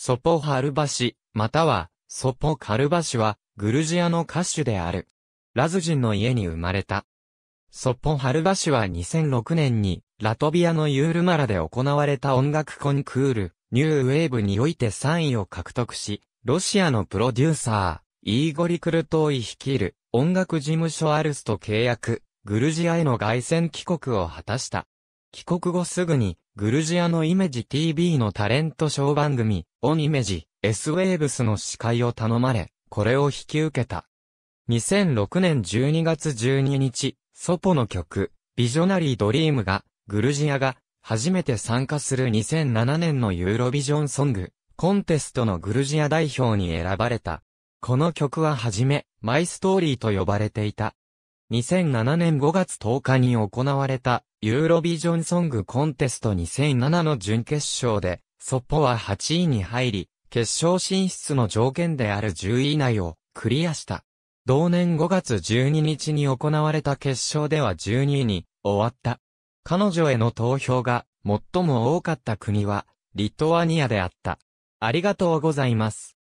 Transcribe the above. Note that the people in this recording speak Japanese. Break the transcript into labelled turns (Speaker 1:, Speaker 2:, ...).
Speaker 1: ソポハルバシ、または、ソポカルバシは、グルジアの歌手である。ラズ人の家に生まれた。ソポハルバシは2006年に、ラトビアのユールマラで行われた音楽コンクール、ニューウェーブにおいて3位を獲得し、ロシアのプロデューサー、イーゴリ・クルトーイ率いる音楽事務所アルスと契約、グルジアへの凱旋帰国を果たした。帰国後すぐに、グルジアのイメジ TV のタレントショー番組、オンイメジ、S ウェーブスの司会を頼まれ、これを引き受けた。2006年12月12日、ソポの曲、ビジョナリードリームが、グルジアが、初めて参加する2007年のユーロビジョンソング、コンテストのグルジア代表に選ばれた。この曲ははじめ、マイストーリーと呼ばれていた。2007年5月10日に行われたユーロビジョンソングコンテスト2007の準決勝で、ソッポは8位に入り、決勝進出の条件である10位以内をクリアした。同年5月12日に行われた決勝では12位に終わった。彼女への投票が最も多かった国はリトアニアであった。ありがとうございます。